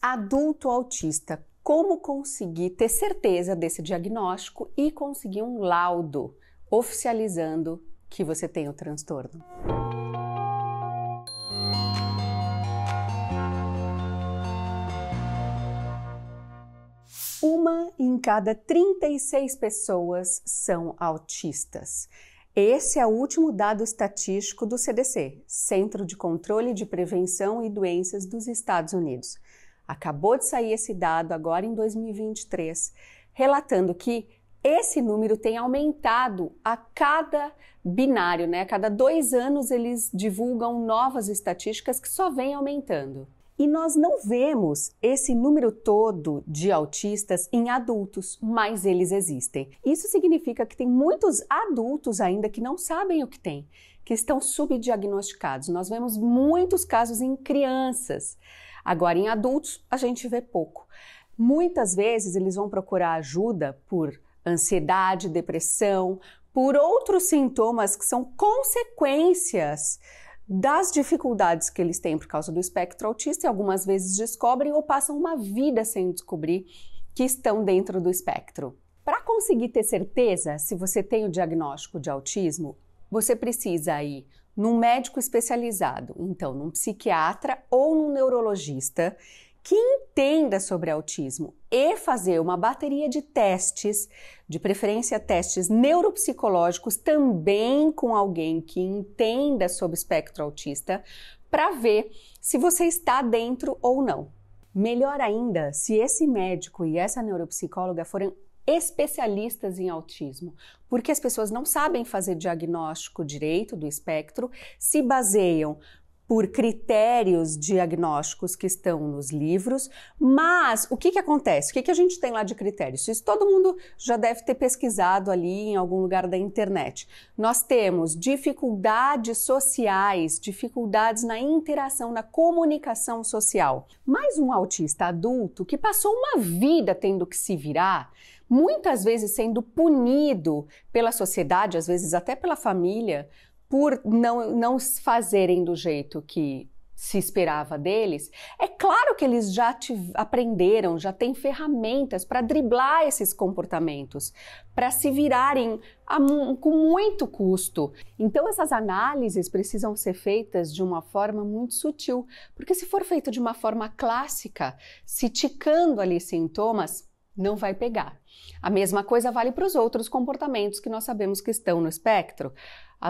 adulto autista. Como conseguir ter certeza desse diagnóstico e conseguir um laudo oficializando que você tem o transtorno? Uma em cada 36 pessoas são autistas. Esse é o último dado estatístico do CDC, Centro de Controle de Prevenção e Doenças dos Estados Unidos. Acabou de sair esse dado agora em 2023, relatando que esse número tem aumentado a cada binário, né? A cada dois anos eles divulgam novas estatísticas que só vem aumentando. E nós não vemos esse número todo de autistas em adultos, mas eles existem. Isso significa que tem muitos adultos ainda que não sabem o que têm, que estão subdiagnosticados. Nós vemos muitos casos em crianças. Agora, em adultos, a gente vê pouco. Muitas vezes eles vão procurar ajuda por ansiedade, depressão, por outros sintomas que são consequências das dificuldades que eles têm por causa do espectro autista e algumas vezes descobrem ou passam uma vida sem descobrir que estão dentro do espectro. Para conseguir ter certeza se você tem o diagnóstico de autismo, você precisa ir num médico especializado, então num psiquiatra ou num neurologista que entenda sobre autismo e fazer uma bateria de testes, de preferência testes neuropsicológicos, também com alguém que entenda sobre espectro autista, para ver se você está dentro ou não. Melhor ainda, se esse médico e essa neuropsicóloga forem especialistas em autismo, porque as pessoas não sabem fazer diagnóstico direito do espectro, se baseiam por critérios diagnósticos que estão nos livros, mas o que, que acontece? O que, que a gente tem lá de critérios? Isso todo mundo já deve ter pesquisado ali em algum lugar da internet. Nós temos dificuldades sociais, dificuldades na interação, na comunicação social. Mas um autista adulto que passou uma vida tendo que se virar, muitas vezes sendo punido pela sociedade, às vezes até pela família, por não, não fazerem do jeito que se esperava deles, é claro que eles já aprenderam, já têm ferramentas para driblar esses comportamentos, para se virarem com muito custo. Então, essas análises precisam ser feitas de uma forma muito sutil, porque se for feito de uma forma clássica, citando ali sintomas, não vai pegar. A mesma coisa vale para os outros comportamentos que nós sabemos que estão no espectro.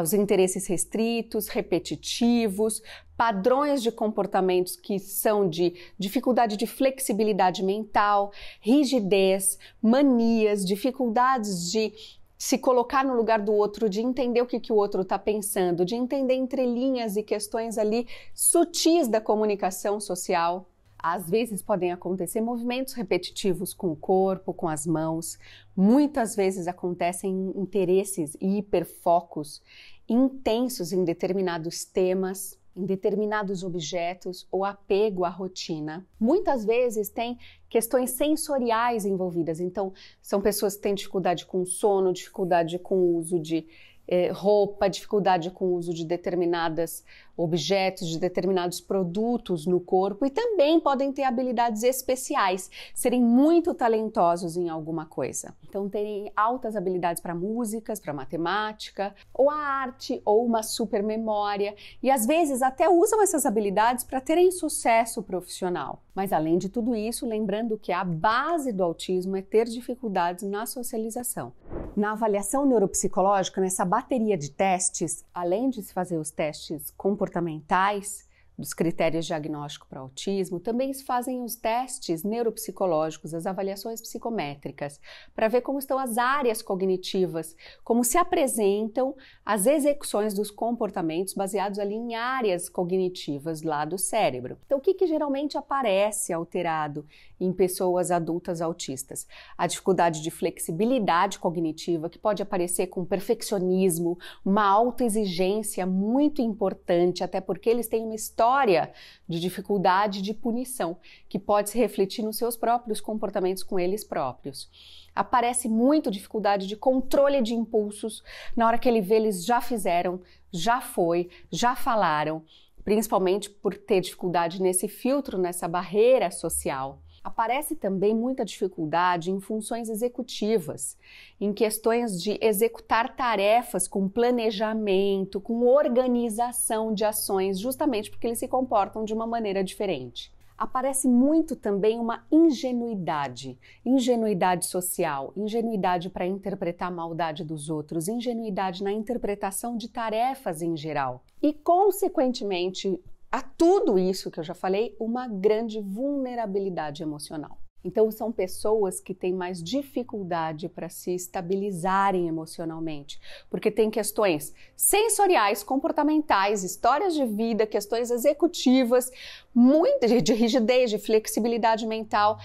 Os interesses restritos, repetitivos, padrões de comportamentos que são de dificuldade de flexibilidade mental, rigidez, manias, dificuldades de se colocar no lugar do outro, de entender o que, que o outro está pensando, de entender entrelinhas e questões ali sutis da comunicação social. Às vezes podem acontecer movimentos repetitivos com o corpo, com as mãos. Muitas vezes acontecem interesses e hiperfocos intensos em determinados temas, em determinados objetos ou apego à rotina. Muitas vezes tem questões sensoriais envolvidas. Então, são pessoas que têm dificuldade com sono, dificuldade com o uso de é, roupa, dificuldade com o uso de determinados objetos, de determinados produtos no corpo e também podem ter habilidades especiais, serem muito talentosos em alguma coisa. Então, terem altas habilidades para músicas, para matemática, ou a arte, ou uma super memória e às vezes até usam essas habilidades para terem sucesso profissional. Mas além de tudo isso, lembrando que a base do autismo é ter dificuldades na socialização. Na avaliação neuropsicológica, nessa bateria de testes, além de se fazer os testes comportamentais, dos critérios de diagnóstico para autismo, também fazem os testes neuropsicológicos, as avaliações psicométricas, para ver como estão as áreas cognitivas, como se apresentam as execuções dos comportamentos baseados ali em áreas cognitivas lá do cérebro. Então, o que, que geralmente aparece alterado em pessoas adultas autistas? A dificuldade de flexibilidade cognitiva, que pode aparecer com perfeccionismo, uma autoexigência muito importante, até porque eles têm uma história história de dificuldade de punição, que pode se refletir nos seus próprios comportamentos com eles próprios. Aparece muito dificuldade de controle de impulsos na hora que ele vê eles já fizeram, já foi, já falaram, principalmente por ter dificuldade nesse filtro, nessa barreira social. Aparece também muita dificuldade em funções executivas, em questões de executar tarefas com planejamento, com organização de ações, justamente porque eles se comportam de uma maneira diferente aparece muito também uma ingenuidade, ingenuidade social, ingenuidade para interpretar a maldade dos outros, ingenuidade na interpretação de tarefas em geral. E, consequentemente, a tudo isso que eu já falei, uma grande vulnerabilidade emocional. Então, são pessoas que têm mais dificuldade para se estabilizarem emocionalmente, porque tem questões sensoriais, comportamentais, histórias de vida, questões executivas, muito de rigidez, de flexibilidade mental,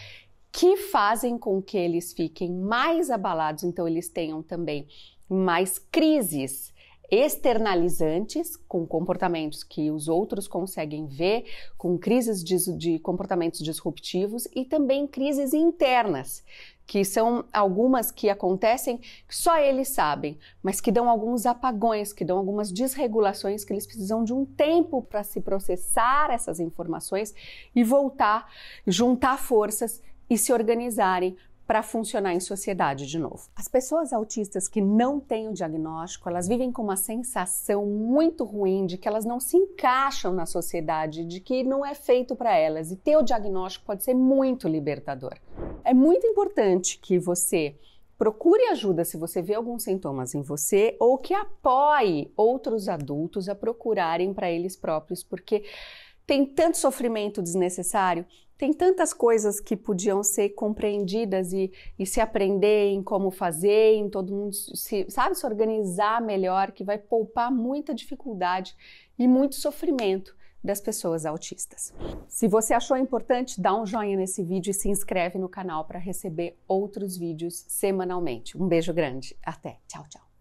que fazem com que eles fiquem mais abalados. Então, eles tenham também mais crises externalizantes, com comportamentos que os outros conseguem ver, com crises de, de, comportamentos disruptivos e também crises internas, que são algumas que acontecem que só eles sabem, mas que dão alguns apagões, que dão algumas desregulações, que eles precisam de um tempo para se processar essas informações e voltar, juntar forças e se organizarem para funcionar em sociedade de novo. As pessoas autistas que não têm o diagnóstico, elas vivem com uma sensação muito ruim de que elas não se encaixam na sociedade, de que não é feito para elas e ter o diagnóstico pode ser muito libertador. É muito importante que você procure ajuda se você vê alguns sintomas em você ou que apoie outros adultos a procurarem para eles próprios, porque tem tanto sofrimento desnecessário tem tantas coisas que podiam ser compreendidas e, e se aprender em como fazer, em todo mundo se, sabe, se organizar melhor, que vai poupar muita dificuldade e muito sofrimento das pessoas autistas. Se você achou importante, dá um joinha nesse vídeo e se inscreve no canal para receber outros vídeos semanalmente. Um beijo grande, até, tchau, tchau.